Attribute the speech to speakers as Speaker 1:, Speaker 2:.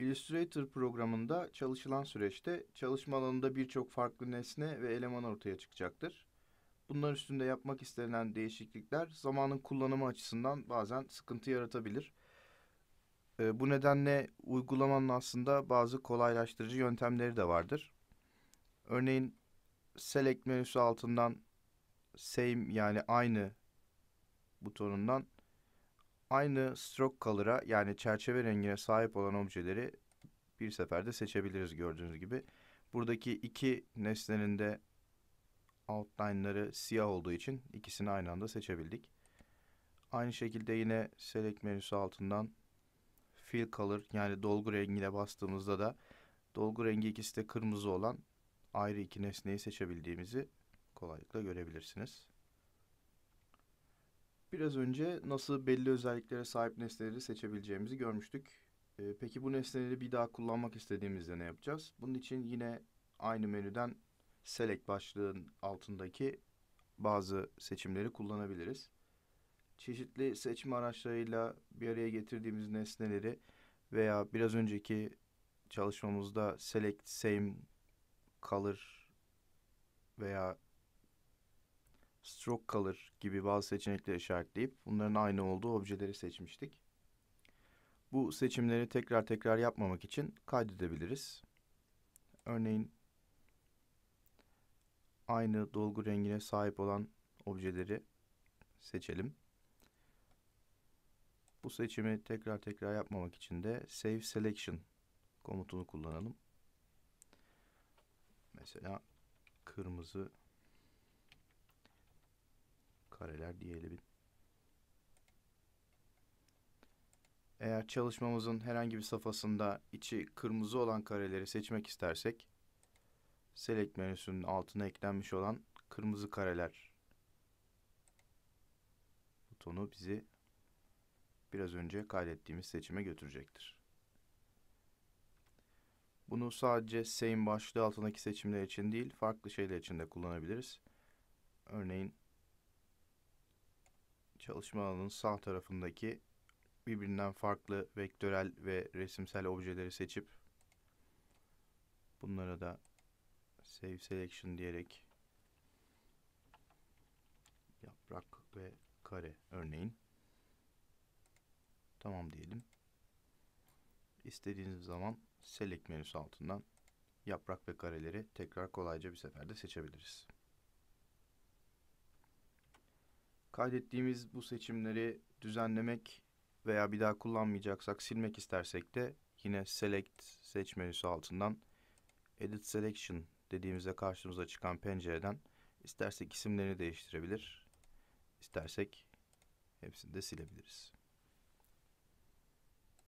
Speaker 1: Illustrator programında çalışılan süreçte çalışma alanında birçok farklı nesne ve eleman ortaya çıkacaktır. Bunlar üstünde yapmak istenen değişiklikler zamanın kullanımı açısından bazen sıkıntı yaratabilir. E, bu nedenle uygulamanın aslında bazı kolaylaştırıcı yöntemleri de vardır. Örneğin Select menüsü altından Same yani aynı butonundan aynı stroke color'a yani çerçeve rengine sahip olan objeleri bir seferde seçebiliriz gördüğünüz gibi. Buradaki iki nesnenin de outline'ları siyah olduğu için ikisini aynı anda seçebildik. Aynı şekilde yine select menüsü altından fill color yani dolgu rengiyle bastığımızda da dolgu rengi ikisi de kırmızı olan ayrı iki nesneyi seçebildiğimizi kolaylıkla görebilirsiniz. Biraz önce nasıl belli özelliklere sahip nesneleri seçebileceğimizi görmüştük. Ee, peki bu nesneleri bir daha kullanmak istediğimizde ne yapacağız? Bunun için yine aynı menüden Select başlığın altındaki bazı seçimleri kullanabiliriz. Çeşitli seçim araçlarıyla bir araya getirdiğimiz nesneleri veya biraz önceki çalışmamızda Select Same Color veya stroke color gibi bazı seçenekleri işaretleyip bunların aynı olduğu objeleri seçmiştik. Bu seçimleri tekrar tekrar yapmamak için kaydedebiliriz. Örneğin aynı dolgu rengine sahip olan objeleri seçelim. Bu seçimi tekrar tekrar yapmamak için de Save Selection komutunu kullanalım. Mesela kırmızı kareler diyelim. Eğer çalışmamızın herhangi bir safhasında içi kırmızı olan kareleri seçmek istersek Select menüsünün altına eklenmiş olan kırmızı kareler butonu bizi biraz önce kaydettiğimiz seçime götürecektir. Bunu sadece same başlığı altındaki seçimler için değil, farklı şeyler için de kullanabiliriz. Örneğin çalışma alanının sağ tarafındaki birbirinden farklı vektörel ve resimsel objeleri seçip bunlara da Save Selection diyerek yaprak ve kare örneğin tamam diyelim. İstediğiniz zaman Select menüsü altından yaprak ve kareleri tekrar kolayca bir seferde seçebiliriz. kaydettiğimiz bu seçimleri düzenlemek veya bir daha kullanmayacaksak silmek istersek de yine Select seç menüsü altından Edit Selection dediğimizde karşımıza çıkan pencereden istersek isimlerini değiştirebilir, istersek hepsini de silebiliriz.